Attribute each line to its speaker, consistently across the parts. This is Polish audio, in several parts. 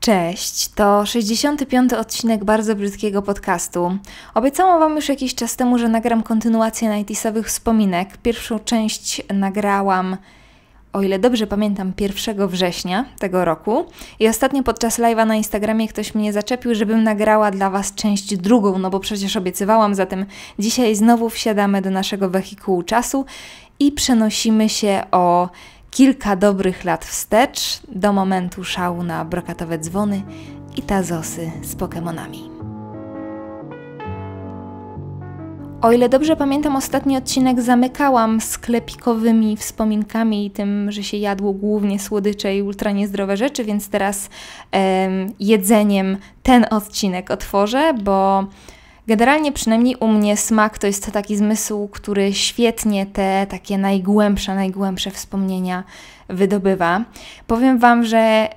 Speaker 1: Cześć, to 65. odcinek bardzo brzydkiego podcastu. Obiecałam Wam już jakiś czas temu, że nagram kontynuację Nightisowych wspominek. Pierwszą część nagrałam, o ile dobrze pamiętam, 1 września tego roku. I ostatnio podczas live'a na Instagramie ktoś mnie zaczepił, żebym nagrała dla Was część drugą, no bo przecież obiecywałam, zatem dzisiaj znowu wsiadamy do naszego wehikułu czasu i przenosimy się o kilka dobrych lat wstecz do momentu szału na brokatowe dzwony i tazosy z Pokémonami. O ile dobrze pamiętam, ostatni odcinek zamykałam sklepikowymi wspominkami i tym, że się jadło głównie słodycze i ultra niezdrowe rzeczy, więc teraz jedzeniem ten odcinek otworzę, bo Generalnie przynajmniej u mnie smak to jest taki zmysł, który świetnie te takie najgłębsze, najgłębsze wspomnienia wydobywa. Powiem Wam, że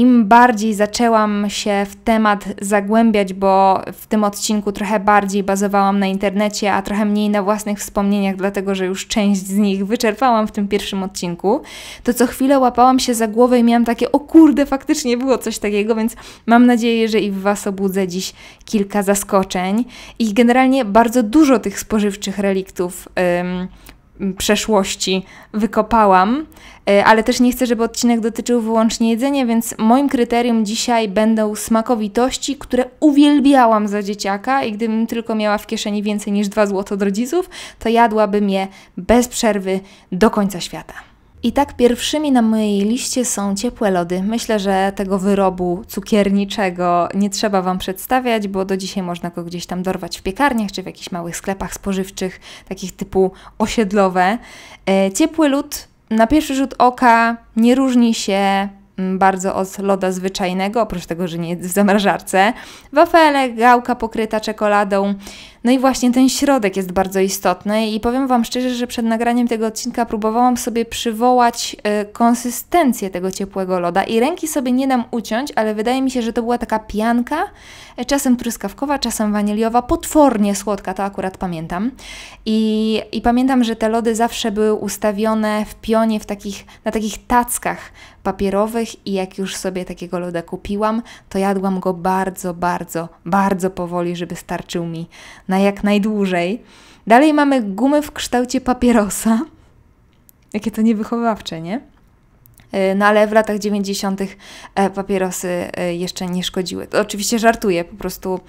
Speaker 1: im bardziej zaczęłam się w temat zagłębiać, bo w tym odcinku trochę bardziej bazowałam na internecie, a trochę mniej na własnych wspomnieniach, dlatego że już część z nich wyczerpałam w tym pierwszym odcinku, to co chwilę łapałam się za głowę i miałam takie, o kurde, faktycznie było coś takiego, więc mam nadzieję, że i w Was obudzę dziś kilka zaskoczeń. I generalnie bardzo dużo tych spożywczych reliktów ym, przeszłości wykopałam, e, ale też nie chcę, żeby odcinek dotyczył wyłącznie jedzenia, więc moim kryterium dzisiaj będą smakowitości, które uwielbiałam za dzieciaka i gdybym tylko miała w kieszeni więcej niż 2 od rodziców, to jadłabym je bez przerwy do końca świata. I tak pierwszymi na mojej liście są ciepłe lody. Myślę, że tego wyrobu cukierniczego nie trzeba Wam przedstawiać, bo do dzisiaj można go gdzieś tam dorwać w piekarniach czy w jakichś małych sklepach spożywczych, takich typu osiedlowe. E, ciepły lód na pierwszy rzut oka nie różni się mm, bardzo od loda zwyczajnego, oprócz tego, że nie jest w zamrażarce. Wafele, gałka pokryta czekoladą. No i właśnie ten środek jest bardzo istotny i powiem Wam szczerze, że przed nagraniem tego odcinka próbowałam sobie przywołać y, konsystencję tego ciepłego loda i ręki sobie nie dam uciąć, ale wydaje mi się, że to była taka pianka, e, czasem truskawkowa, czasem waniliowa, potwornie słodka, to akurat pamiętam. I, i pamiętam, że te lody zawsze były ustawione w pionie w takich, na takich tackach papierowych i jak już sobie takiego loda kupiłam, to jadłam go bardzo, bardzo, bardzo powoli, żeby starczył mi na jak najdłużej. Dalej mamy gumę w kształcie papierosa. Jakie to niewychowawcze, nie? E, no ale w latach 90. E, papierosy e, jeszcze nie szkodziły. To oczywiście żartuję, po prostu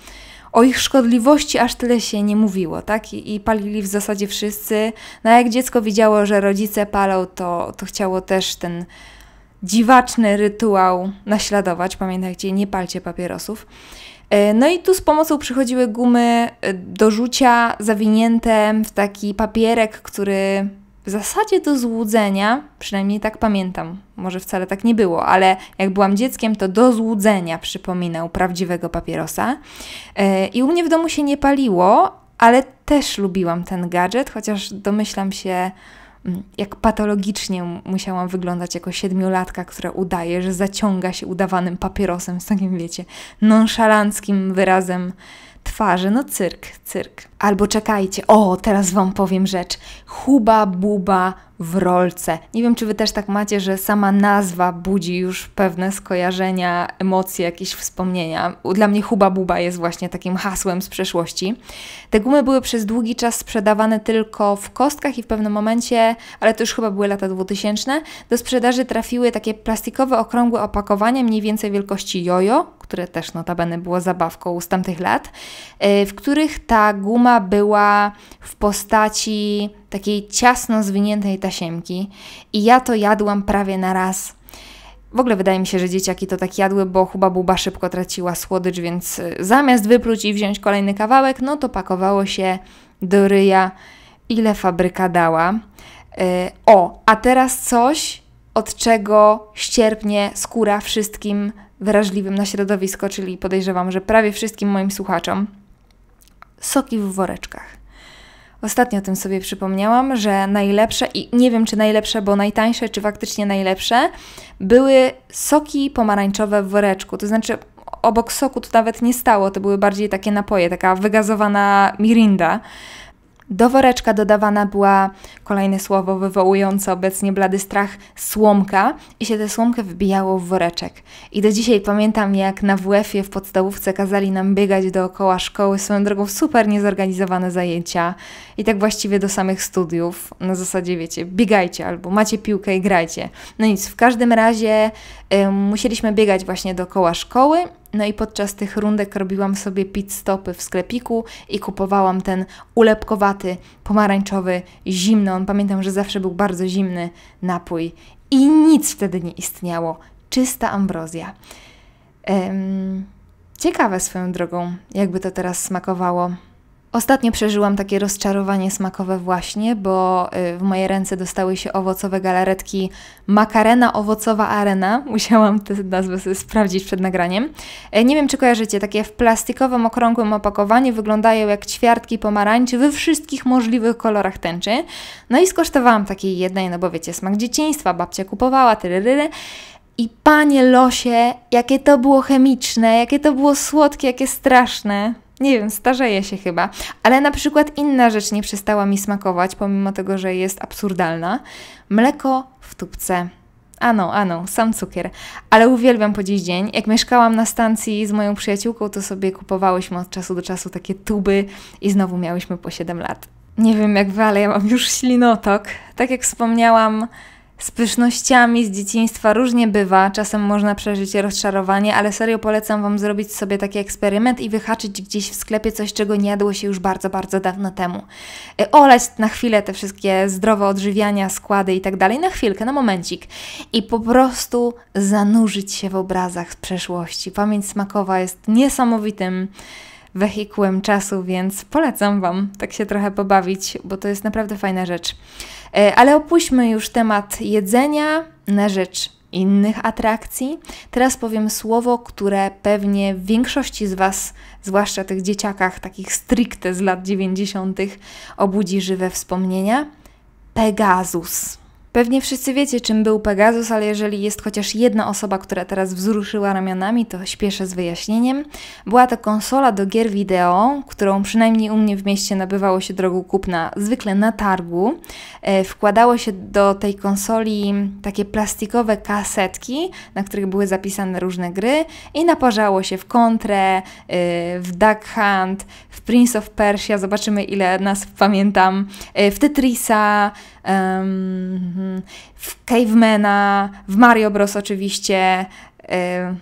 Speaker 1: o ich szkodliwości aż tyle się nie mówiło, tak? I, I, palili w zasadzie wszyscy. No jak dziecko widziało, że rodzice palą, to, to chciało też ten dziwaczny rytuał naśladować. Pamiętajcie, nie palcie papierosów. E, no i tu z pomocą przychodziły gumy e, do rzucia zawinięte w taki papierek, który w zasadzie do złudzenia, przynajmniej tak pamiętam, może wcale tak nie było, ale jak byłam dzieckiem, to do złudzenia przypominał prawdziwego papierosa. E, I u mnie w domu się nie paliło, ale też lubiłam ten gadżet, chociaż domyślam się, Mm, jak patologicznie musiałam wyglądać jako siedmiolatka, która udaje, że zaciąga się udawanym papierosem z takim, wiecie, nonszalanckim wyrazem twarzy. No cyrk, cyrk. Albo czekajcie, o, teraz Wam powiem rzecz. Huba buba w rolce. Nie wiem, czy wy też tak macie, że sama nazwa budzi już pewne skojarzenia, emocje, jakieś wspomnienia. Dla mnie Huba Buba jest właśnie takim hasłem z przeszłości. Te gumy były przez długi czas sprzedawane tylko w kostkach i w pewnym momencie, ale to już chyba były lata 2000, do sprzedaży trafiły takie plastikowe, okrągłe opakowania mniej więcej wielkości jojo, które też notabene było zabawką z tamtych lat, e, w których ta guma była w postaci takiej ciasno zwiniętej tasiemki i ja to jadłam prawie na raz. W ogóle wydaje mi się, że dzieciaki to tak jadły, bo Huba Buba szybko traciła słodycz, więc e, zamiast wypluć i wziąć kolejny kawałek, no to pakowało się do ryja, ile fabryka dała. E, o, a teraz coś, od czego ścierpnie skóra wszystkim wrażliwym na środowisko, czyli podejrzewam, że prawie wszystkim moim słuchaczom, soki w woreczkach. Ostatnio o tym sobie przypomniałam, że najlepsze, i nie wiem czy najlepsze, bo najtańsze, czy faktycznie najlepsze, były soki pomarańczowe w woreczku. To znaczy, obok soku to nawet nie stało, to były bardziej takie napoje, taka wygazowana mirinda. Do woreczka dodawana była kolejne słowo wywołujące obecnie blady strach słomka i się tę słomkę wbijało w woreczek. I do dzisiaj pamiętam, jak na WF-ie w podstawówce kazali nam biegać dookoła szkoły, swoją drogą super niezorganizowane zajęcia i tak właściwie do samych studiów, na zasadzie wiecie, biegajcie albo macie piłkę i grajcie. No nic, w każdym razie y, musieliśmy biegać właśnie dookoła szkoły no i podczas tych rundek robiłam sobie pit stopy w sklepiku i kupowałam ten ulepkowaty, pomarańczowy, zimny. On pamiętam, że zawsze był bardzo zimny napój i nic wtedy nie istniało. Czysta ambrozja. Ehm, ciekawe swoją drogą, jakby to teraz smakowało. Ostatnio przeżyłam takie rozczarowanie smakowe właśnie, bo y, w moje ręce dostały się owocowe galaretki Makarena Owocowa Arena. Musiałam tę nazwę sobie sprawdzić przed nagraniem. E, nie wiem, czy kojarzycie, takie w plastikowym, okrągłym opakowaniu wyglądają jak ćwiartki pomarańczy we wszystkich możliwych kolorach tęczy. No i skosztowałam takiej jednej, no bo wiecie, smak dzieciństwa, babcia kupowała, tyle. I panie losie, jakie to było chemiczne, jakie to było słodkie, jakie straszne nie wiem, starzeje się chyba. Ale na przykład inna rzecz nie przestała mi smakować, pomimo tego, że jest absurdalna. Mleko w tubce. Ano, ano, sam cukier. Ale uwielbiam po dziś dzień. Jak mieszkałam na stacji z moją przyjaciółką, to sobie kupowałyśmy od czasu do czasu takie tuby i znowu miałyśmy po 7 lat. Nie wiem jak wy, ale ja mam już ślinotok. Tak jak wspomniałam, z pysznościami z dzieciństwa różnie bywa, czasem można przeżyć rozczarowanie, ale serio polecam Wam zrobić sobie taki eksperyment i wyhaczyć gdzieś w sklepie coś, czego nie jadło się już bardzo, bardzo dawno temu. E, olać na chwilę te wszystkie zdrowe odżywiania, składy i tak dalej, na chwilkę, na momencik. I po prostu zanurzyć się w obrazach z przeszłości. Pamięć smakowa jest niesamowitym wehikułem czasu, więc polecam Wam tak się trochę pobawić, bo to jest naprawdę fajna rzecz. E, ale opuśćmy już temat jedzenia na rzecz innych atrakcji. Teraz powiem słowo, które pewnie w większości z Was, zwłaszcza tych dzieciakach takich stricte z lat 90., obudzi żywe wspomnienia. Pegasus. Pewnie wszyscy wiecie, czym był Pegasus, ale jeżeli jest chociaż jedna osoba, która teraz wzruszyła ramionami, to śpieszę z wyjaśnieniem. Była to konsola do gier wideo, którą przynajmniej u mnie w mieście nabywało się drogą kupna zwykle na targu. E, wkładało się do tej konsoli takie plastikowe kasetki, na których były zapisane różne gry i naparzało się w Contre, w Duck Hunt, w Prince of Persia, zobaczymy ile nas pamiętam, e, w Tetrisa, Mhm. w Cavemana, w Mario Bros. oczywiście. E,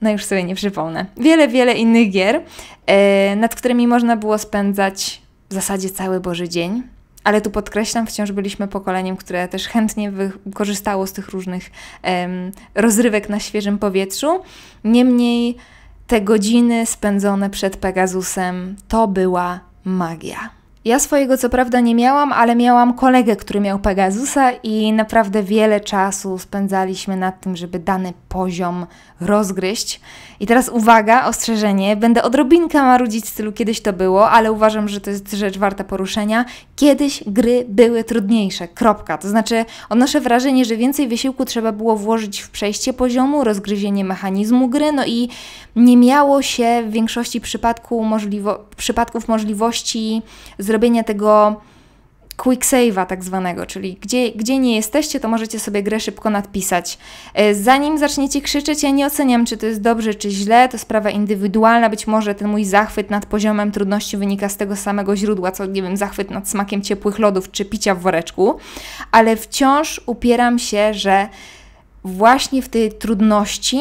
Speaker 1: no już sobie nie przypomnę. Wiele, wiele innych gier, e, nad którymi można było spędzać w zasadzie cały Boży dzień. Ale tu podkreślam, wciąż byliśmy pokoleniem, które też chętnie korzystało z tych różnych rozrywek na świeżym powietrzu. Niemniej te godziny spędzone przed Pegasusem to była magia. Ja swojego co prawda nie miałam, ale miałam kolegę, który miał Pegasusa i naprawdę wiele czasu spędzaliśmy nad tym, żeby dany poziom rozgryźć. I teraz uwaga, ostrzeżenie, będę odrobinkę marudzić w stylu kiedyś to było, ale uważam, że to jest rzecz warta poruszenia. Kiedyś gry były trudniejsze, kropka. To znaczy odnoszę wrażenie, że więcej wysiłku trzeba było włożyć w przejście poziomu, rozgryzienie mechanizmu gry, no i nie miało się w większości przypadku możliwo przypadków możliwości zrobienia tego quick save'a tak zwanego, czyli gdzie, gdzie nie jesteście, to możecie sobie grę szybko nadpisać. E, zanim zaczniecie krzyczeć, ja nie oceniam, czy to jest dobrze, czy źle, to sprawa indywidualna, być może ten mój zachwyt nad poziomem trudności wynika z tego samego źródła, co, nie wiem, zachwyt nad smakiem ciepłych lodów, czy picia w woreczku, ale wciąż upieram się, że właśnie w tej trudności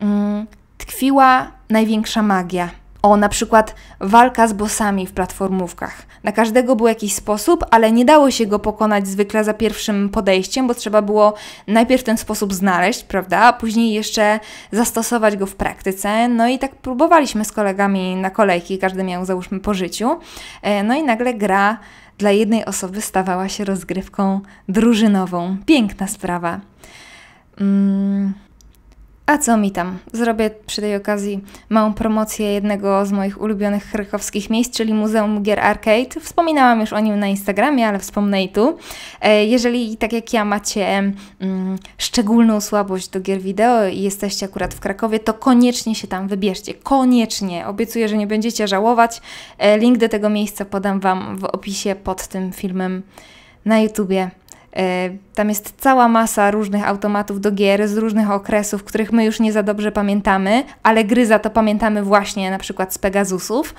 Speaker 1: mm, tkwiła największa magia o na przykład walka z bossami w platformówkach. Na każdego był jakiś sposób, ale nie dało się go pokonać zwykle za pierwszym podejściem, bo trzeba było najpierw ten sposób znaleźć, prawda, a później jeszcze zastosować go w praktyce. No i tak próbowaliśmy z kolegami na kolejki, każdy miał załóżmy po życiu. E, no i nagle gra dla jednej osoby stawała się rozgrywką drużynową. Piękna sprawa. Mm. A co mi tam? Zrobię przy tej okazji małą promocję jednego z moich ulubionych krakowskich miejsc, czyli Muzeum Gier Arcade. Wspominałam już o nim na Instagramie, ale wspomnę i tu. E, jeżeli tak jak ja macie mm, szczególną słabość do gier wideo i jesteście akurat w Krakowie, to koniecznie się tam wybierzcie. Koniecznie. Obiecuję, że nie będziecie żałować. E, link do tego miejsca podam Wam w opisie pod tym filmem na YouTubie. E, tam jest cała masa różnych automatów do gier z różnych okresów, których my już nie za dobrze pamiętamy, ale gry za to pamiętamy właśnie na przykład z Pegasusów.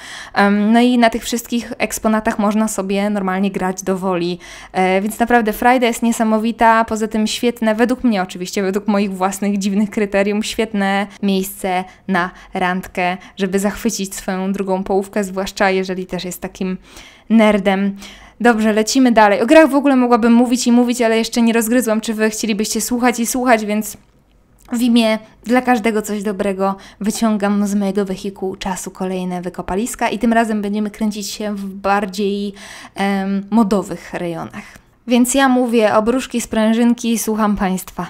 Speaker 1: No i na tych wszystkich eksponatach można sobie normalnie grać do woli. E, więc naprawdę Friday jest niesamowita, poza tym świetne, według mnie oczywiście, według moich własnych dziwnych kryterium, świetne miejsce na randkę, żeby zachwycić swoją drugą połówkę, zwłaszcza jeżeli też jest takim nerdem. Dobrze, lecimy dalej. O grach w ogóle mogłabym mówić i mówić, ale jeszcze nie rozgryzłam, czy Wy chcielibyście słuchać i słuchać, więc w imię dla każdego coś dobrego wyciągam z mojego wehikułu czasu kolejne wykopaliska i tym razem będziemy kręcić się w bardziej em, modowych rejonach. Więc ja mówię obruszki, sprężynki, słucham Państwa.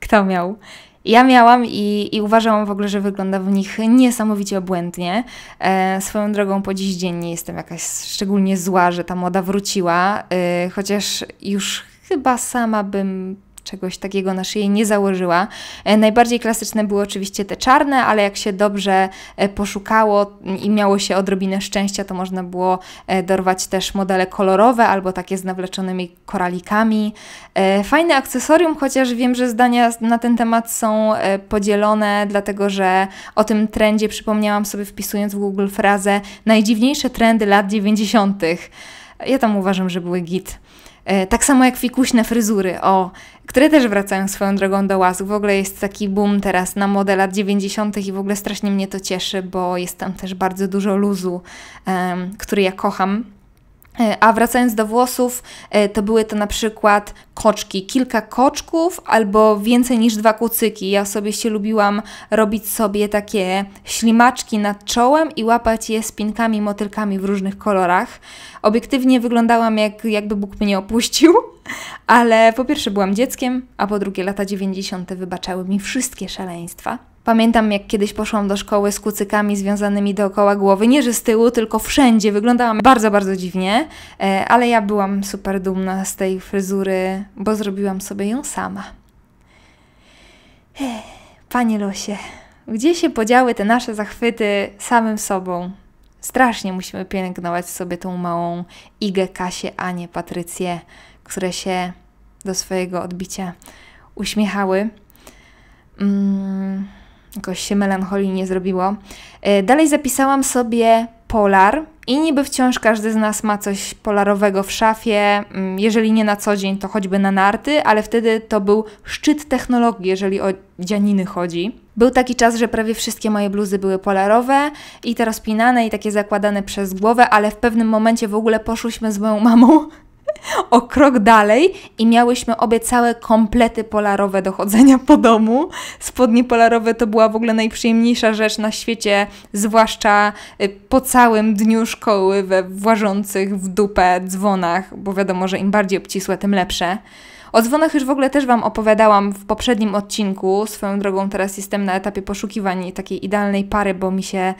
Speaker 1: Kto miał? Ja miałam i, i uważałam w ogóle, że wygląda w nich niesamowicie obłędnie. E, swoją drogą po dziś dzień nie jestem jakaś szczególnie zła, że ta moda wróciła, e, chociaż już chyba sama bym czegoś takiego na szyję nie założyła. E, najbardziej klasyczne były oczywiście te czarne, ale jak się dobrze e, poszukało i miało się odrobinę szczęścia, to można było e, dorwać też modele kolorowe albo takie z nawleczonymi koralikami. Fajne akcesorium, chociaż wiem, że zdania na ten temat są podzielone, dlatego że o tym trendzie przypomniałam sobie wpisując w Google frazę najdziwniejsze trendy lat 90. Ja tam uważam, że były git. E, tak samo jak fikuśne fryzury, o, które też wracają swoją drogą do łask. W ogóle jest taki boom teraz na modę lat 90. i w ogóle strasznie mnie to cieszy, bo jest tam też bardzo dużo luzu, który ja kocham. E, a wracając do włosów, e, to były to na przykład koczki, kilka koczków albo więcej niż dwa kucyki. Ja osobiście lubiłam robić sobie takie ślimaczki nad czołem i łapać je spinkami, motylkami w różnych kolorach. Obiektywnie wyglądałam jak, jakby Bóg mnie opuścił, ale po pierwsze byłam dzieckiem, a po drugie lata 90. wybaczały mi wszystkie szaleństwa. Pamiętam, jak kiedyś poszłam do szkoły z kucykami związanymi dookoła głowy, nie że z tyłu, tylko wszędzie. Wyglądałam bardzo, bardzo dziwnie, e, ale ja byłam super dumna z tej fryzury, bo zrobiłam sobie ją sama. E, panie losie, gdzie się podziały te nasze zachwyty samym sobą? Strasznie musimy pielęgnować sobie tą małą Igę, Kasię, Anię, Patrycję, które się do swojego odbicia uśmiechały. Mmm jakoś się melancholii nie zrobiło. E, dalej zapisałam sobie polar i niby wciąż każdy z nas ma coś polarowego w szafie, mm, jeżeli nie na co dzień, to choćby na narty, ale wtedy to był szczyt technologii, jeżeli o dzianiny chodzi. Był taki czas, że prawie wszystkie moje bluzy były polarowe i te rozpinane i takie zakładane przez głowę, ale w pewnym momencie w ogóle poszłyśmy z moją mamą o krok dalej i miałyśmy obie całe komplety polarowe do chodzenia po domu. Spodnie polarowe to była w ogóle najprzyjemniejsza rzecz na świecie, zwłaszcza y, po całym dniu szkoły we włażących w dupę dzwonach, bo wiadomo, że im bardziej obcisłe, tym lepsze. O dzwonach już w ogóle też Wam opowiadałam w poprzednim odcinku. Swoją drogą teraz jestem na etapie poszukiwań takiej idealnej pary, bo mi się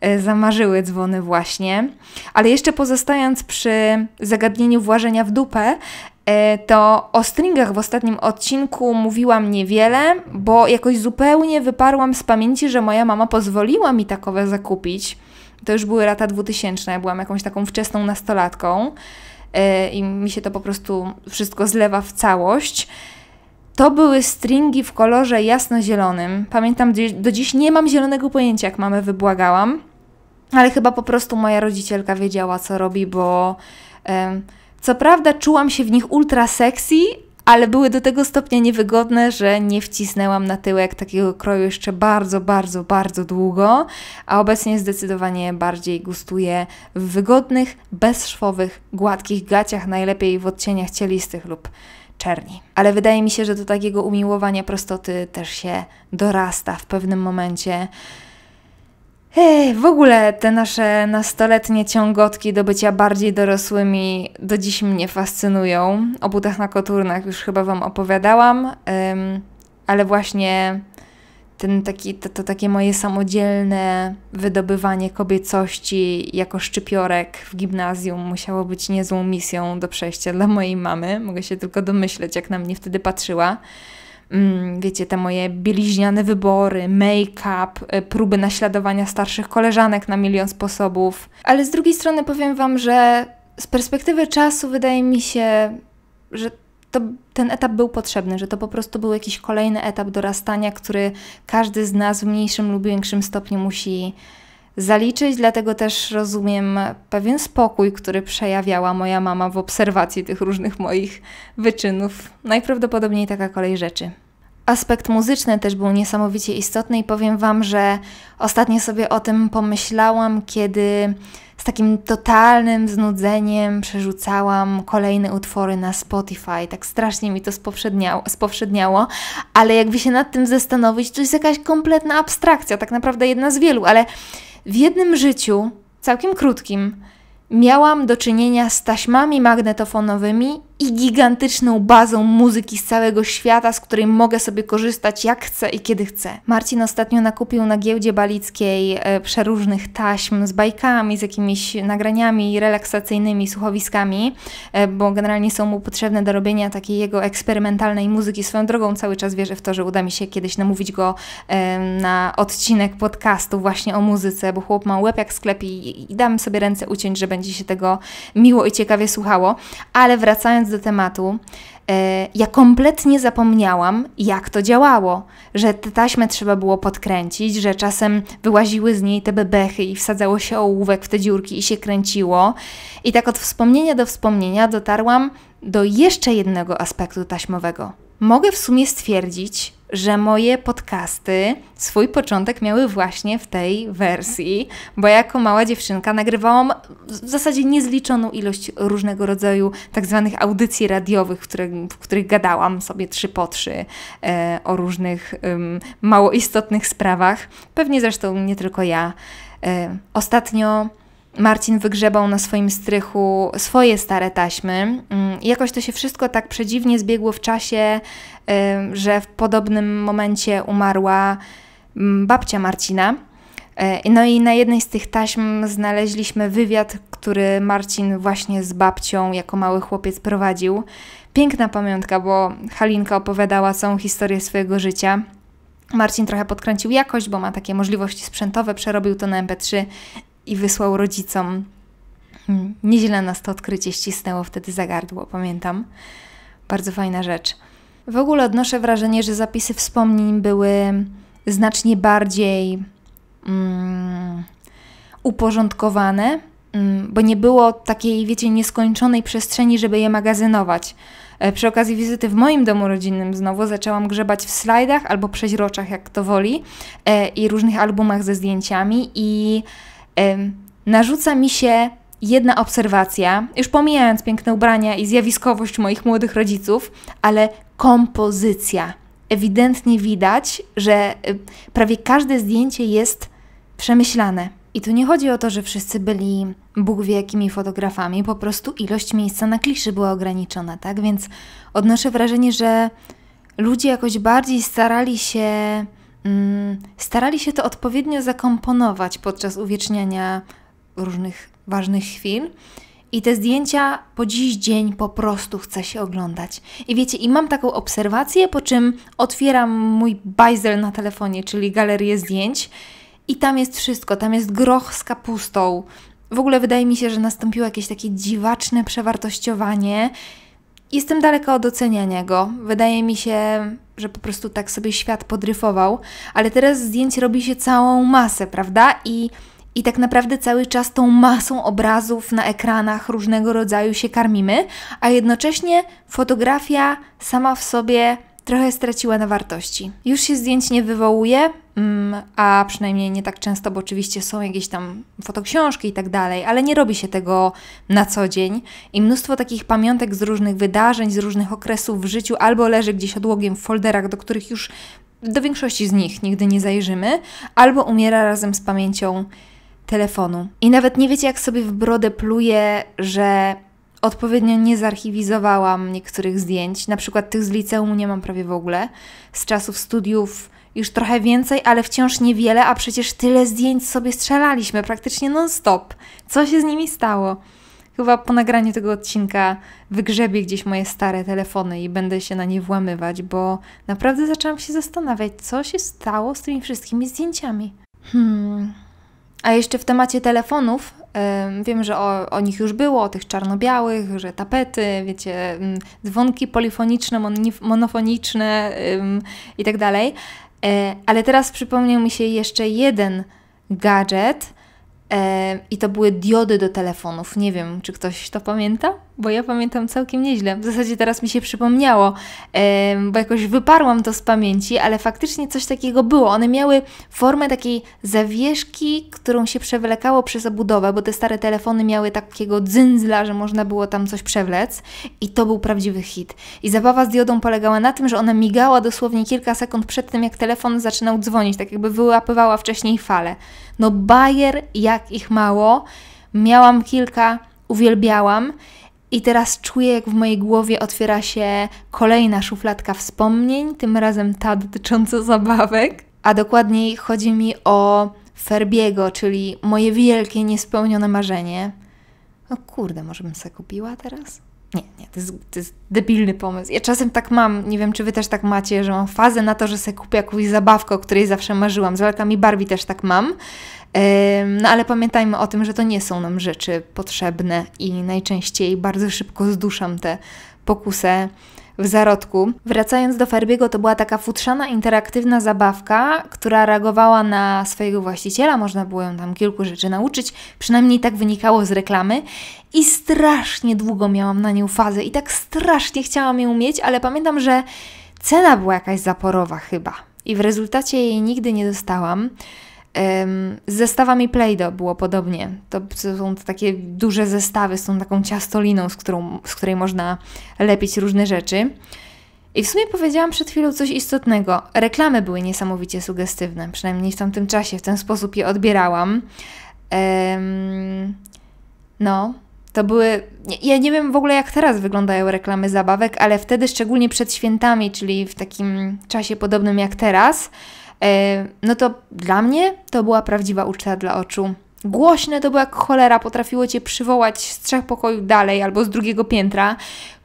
Speaker 1: E, zamarzyły dzwony właśnie. Ale jeszcze pozostając przy zagadnieniu włażenia w dupę, e, to o stringach w ostatnim odcinku mówiłam niewiele, bo jakoś zupełnie wyparłam z pamięci, że moja mama pozwoliła mi takowe zakupić. To już były lata 2000, ja byłam jakąś taką wczesną nastolatką e, i mi się to po prostu wszystko zlewa w całość. To były stringi w kolorze jasno-zielonym. Pamiętam, do dziś nie mam zielonego pojęcia, jak mamę wybłagałam ale chyba po prostu moja rodzicielka wiedziała, co robi, bo um, co prawda czułam się w nich ultra sexy, ale były do tego stopnia niewygodne, że nie wcisnęłam na tyłek takiego kroju jeszcze bardzo, bardzo, bardzo długo, a obecnie zdecydowanie bardziej gustuję w wygodnych, bezszwowych, gładkich gaciach, najlepiej w odcieniach cielistych lub czerni. Ale wydaje mi się, że do takiego umiłowania prostoty też się dorasta w pewnym momencie. Ej, w ogóle te nasze nastoletnie ciągotki do bycia bardziej dorosłymi do dziś mnie fascynują. O butach na koturnach już chyba Wam opowiadałam, ale właśnie ten taki, to, to takie moje samodzielne wydobywanie kobiecości jako szczypiorek w gimnazjum musiało być niezłą misją do przejścia dla mojej mamy. Mogę się tylko domyśleć, jak na mnie wtedy patrzyła. Mm, wiecie, te moje bieliźniane wybory, make-up, y, próby naśladowania starszych koleżanek na milion sposobów. Ale z drugiej strony powiem Wam, że z perspektywy czasu wydaje mi się, że to ten etap był potrzebny, że to po prostu był jakiś kolejny etap dorastania, który każdy z nas w mniejszym lub większym stopniu musi zaliczyć, dlatego też rozumiem pewien spokój, który przejawiała moja mama w obserwacji tych różnych moich wyczynów. Najprawdopodobniej taka kolej rzeczy. Aspekt muzyczny też był niesamowicie istotny i powiem Wam, że ostatnio sobie o tym pomyślałam, kiedy z takim totalnym znudzeniem przerzucałam kolejne utwory na Spotify. Tak strasznie mi to spowszedniało, spowszedniało, ale jakby się nad tym zastanowić, to jest jakaś kompletna abstrakcja, tak naprawdę jedna z wielu, ale w jednym życiu, całkiem krótkim, miałam do czynienia z taśmami magnetofonowymi i gigantyczną bazą muzyki z całego świata, z której mogę sobie korzystać jak chcę i kiedy chcę. Marcin ostatnio nakupił na giełdzie balickiej e, przeróżnych taśm z bajkami, z jakimiś nagraniami relaksacyjnymi, słuchowiskami, e, bo generalnie są mu potrzebne do robienia takiej jego eksperymentalnej muzyki. Swoją drogą cały czas wierzę w to, że uda mi się kiedyś namówić go e, na odcinek podcastu właśnie o muzyce, bo chłop ma łeb jak sklep i, i dam sobie ręce uciąć, że będzie się tego miło i ciekawie słuchało. Ale wracając do tematu, e, ja kompletnie zapomniałam, jak to działało, że tę taśmę trzeba było podkręcić, że czasem wyłaziły z niej te bebechy i wsadzało się ołówek w te dziurki i się kręciło. I tak od wspomnienia do wspomnienia dotarłam do jeszcze jednego aspektu taśmowego. Mogę w sumie stwierdzić, że moje podcasty swój początek miały właśnie w tej wersji, bo jako mała dziewczynka nagrywałam w zasadzie niezliczoną ilość różnego rodzaju tak zwanych audycji radiowych, w których, w których gadałam sobie trzy po trzy e, o różnych e, mało istotnych sprawach. Pewnie zresztą nie tylko ja. E, ostatnio Marcin wygrzebał na swoim strychu swoje stare taśmy. Mm, jakoś to się wszystko tak przedziwnie zbiegło w czasie, że w podobnym momencie umarła mm, babcia Marcina. E, no i na jednej z tych taśm znaleźliśmy wywiad, który Marcin właśnie z babcią jako mały chłopiec prowadził. Piękna pamiątka, bo Halinka opowiadała całą historię swojego życia. Marcin trochę podkręcił jakość, bo ma takie możliwości sprzętowe, przerobił to na MP3 i wysłał rodzicom. Hmm, nieźle nas to odkrycie ścisnęło wtedy za gardło, pamiętam. Bardzo fajna rzecz. W ogóle odnoszę wrażenie, że zapisy wspomnień były znacznie bardziej mm, uporządkowane, mm, bo nie było takiej, wiecie, nieskończonej przestrzeni, żeby je magazynować. E, przy okazji wizyty w moim domu rodzinnym znowu zaczęłam grzebać w slajdach albo przeźroczach, jak to woli, e, i różnych albumach ze zdjęciami i narzuca mi się jedna obserwacja, już pomijając piękne ubrania i zjawiskowość moich młodych rodziców, ale kompozycja. Ewidentnie widać, że prawie każde zdjęcie jest przemyślane. I tu nie chodzi o to, że wszyscy byli Bóg wie jakimi fotografami, po prostu ilość miejsca na kliszy była ograniczona, tak? Więc odnoszę wrażenie, że ludzie jakoś bardziej starali się Mm, starali się to odpowiednio zakomponować podczas uwieczniania różnych ważnych chwil. I te zdjęcia po dziś dzień po prostu chce się oglądać. I wiecie, i mam taką obserwację, po czym otwieram mój bajzel na telefonie, czyli galerię zdjęć, i tam jest wszystko. Tam jest groch z kapustą. W ogóle wydaje mi się, że nastąpiło jakieś takie dziwaczne przewartościowanie. Jestem daleka od oceniania go. Wydaje mi się, że po prostu tak sobie świat podryfował, ale teraz zdjęć robi się całą masę, prawda? I, i tak naprawdę cały czas tą masą obrazów na ekranach różnego rodzaju się karmimy, a jednocześnie fotografia sama w sobie trochę straciła na wartości. Już się zdjęć nie wywołuje, mm, a przynajmniej nie tak często, bo oczywiście są jakieś tam fotoksiążki i tak dalej, ale nie robi się tego na co dzień i mnóstwo takich pamiątek z różnych wydarzeń, z różnych okresów w życiu albo leży gdzieś odłogiem w folderach, do których już do większości z nich nigdy nie zajrzymy, albo umiera razem z pamięcią telefonu. I nawet nie wiecie, jak sobie w brodę pluje, że Odpowiednio nie zarchiwizowałam niektórych zdjęć, na przykład tych z liceum nie mam prawie w ogóle, z czasów studiów już trochę więcej, ale wciąż niewiele, a przecież tyle zdjęć sobie strzelaliśmy praktycznie non-stop. Co się z nimi stało? Chyba po nagraniu tego odcinka wygrzebię gdzieś moje stare telefony i będę się na nie włamywać, bo naprawdę zaczęłam się zastanawiać, co się stało z tymi wszystkimi zdjęciami. Hmm. A jeszcze w temacie telefonów, wiem, że o, o nich już było, o tych czarno-białych, że tapety, wiecie, mm, dzwonki polifoniczne, monofoniczne i tak dalej. E, ale teraz przypomniał mi się jeszcze jeden gadżet e, i to były diody do telefonów. Nie wiem, czy ktoś to pamięta? bo ja pamiętam całkiem nieźle. W zasadzie teraz mi się przypomniało, bo jakoś wyparłam to z pamięci, ale faktycznie coś takiego było. One miały formę takiej zawieszki, którą się przewlekało przez obudowę, bo te stare telefony miały takiego dzyndzla, że można było tam coś przewlec i to był prawdziwy hit. I zabawa z diodą polegała na tym, że ona migała dosłownie kilka sekund przed tym, jak telefon zaczynał dzwonić, tak jakby wyłapywała wcześniej falę. No bajer, jak ich mało. Miałam kilka, uwielbiałam. I teraz czuję, jak w mojej głowie otwiera się kolejna szufladka wspomnień, tym razem ta dotycząca zabawek. A dokładniej chodzi mi o Ferbiego, czyli moje wielkie, niespełnione marzenie. O no kurde, może bym sobie kupiła teraz? Nie, nie, to jest, to jest, debilny pomysł. Ja czasem tak mam, nie wiem czy wy też tak macie, że mam fazę na to, że sobie kupię jakąś zabawkę, o której zawsze marzyłam. Z lalkami Barbie też tak mam. No ale pamiętajmy o tym, że to nie są nam rzeczy potrzebne i najczęściej bardzo szybko zduszam te pokusę w zarodku. Wracając do Ferbiego, to była taka futrzana, interaktywna zabawka, która reagowała na swojego właściciela, można było ją tam kilku rzeczy nauczyć, przynajmniej tak wynikało z reklamy. I strasznie długo miałam na nią fazę i tak strasznie chciałam ją mieć, ale pamiętam, że cena była jakaś zaporowa chyba. I w rezultacie jej nigdy nie dostałam. Z zestawami Play-Doh było podobnie. To są takie duże zestawy z tą taką ciastoliną, z, którą, z której można lepić różne rzeczy. I w sumie powiedziałam przed chwilą coś istotnego. Reklamy były niesamowicie sugestywne, przynajmniej w tamtym czasie, w ten sposób je odbierałam. Um, no, to były. Ja nie wiem w ogóle, jak teraz wyglądają reklamy zabawek, ale wtedy, szczególnie przed świętami, czyli w takim czasie podobnym jak teraz, E, no to dla mnie to była prawdziwa uczta dla oczu. Głośne to było jak cholera, potrafiło Cię przywołać z trzech pokojów dalej albo z drugiego piętra.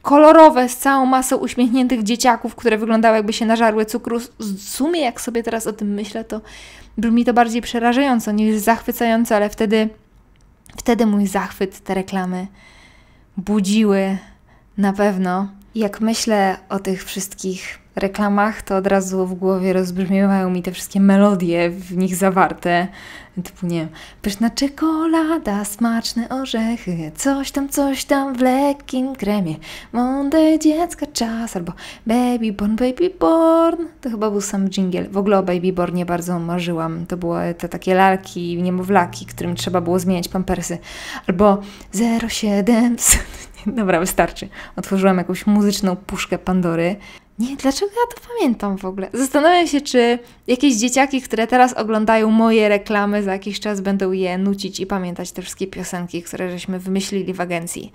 Speaker 1: Kolorowe, z całą masą uśmiechniętych dzieciaków, które wyglądały jakby się nażarły cukru. W sumie jak sobie teraz o tym myślę, to brzmi to bardziej przerażająco niż zachwycająco, ale wtedy, wtedy mój zachwyt te reklamy budziły na pewno. Jak myślę o tych wszystkich reklamach, to od razu w głowie rozbrzmiewają mi te wszystkie melodie w nich zawarte. Typu, nie wiem, pyszna czekolada, smaczne orzechy, coś tam, coś tam w lekkim kremie, mądre dziecka czas, albo baby born, baby born. To chyba był sam jingle. W ogóle o baby nie bardzo marzyłam. To były te takie lalki, niemowlaki, którym trzeba było zmieniać pampersy. Albo 07... Dobra, wystarczy. Otworzyłam jakąś muzyczną puszkę Pandory nie, dlaczego ja to pamiętam w ogóle? Zastanawiam się, czy jakieś dzieciaki, które teraz oglądają moje reklamy, za jakiś czas będą je nucić i pamiętać te wszystkie piosenki, które żeśmy wymyślili w agencji.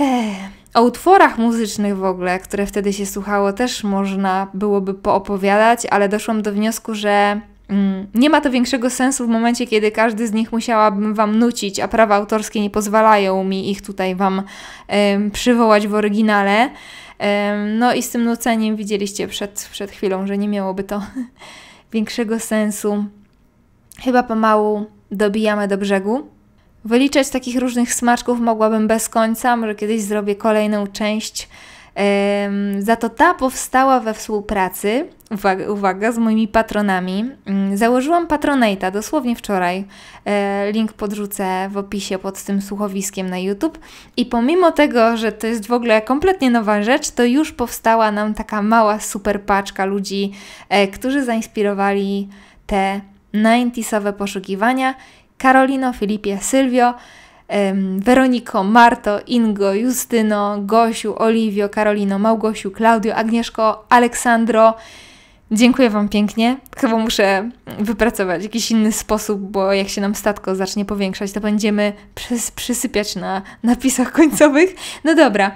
Speaker 1: Ech. O utworach muzycznych w ogóle, które wtedy się słuchało, też można byłoby poopowiadać, ale doszłam do wniosku, że mm, nie ma to większego sensu w momencie, kiedy każdy z nich musiałabym Wam nucić, a prawa autorskie nie pozwalają mi ich tutaj Wam ym, przywołać w oryginale. No i z tym nuceniem widzieliście przed, przed chwilą, że nie miałoby to większego sensu. Chyba pomału dobijamy do brzegu. Wyliczać takich różnych smaczków mogłabym bez końca, może kiedyś zrobię kolejną część za to ta powstała we współpracy, uwaga, uwaga z moimi patronami. Mm, założyłam patronata dosłownie wczoraj. E, link podrzucę w opisie pod tym słuchowiskiem na YouTube. I pomimo tego, że to jest w ogóle kompletnie nowa rzecz, to już powstała nam taka mała super paczka ludzi, e, którzy zainspirowali te 90sowe poszukiwania. Karolino, Filipie, Sylwio. Weroniko, Marto, Ingo, Justyno, Gosiu, Oliwio, Karolino, Małgosiu, Klaudio, Agnieszko, Aleksandro. Dziękuję Wam pięknie. Chyba muszę wypracować jakiś inny sposób, bo jak się nam statko zacznie powiększać, to będziemy przys przysypiać na napisach końcowych. No dobra.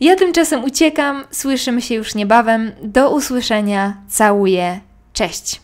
Speaker 1: Ja tymczasem uciekam. Słyszymy się już niebawem. Do usłyszenia. Całuję. Cześć.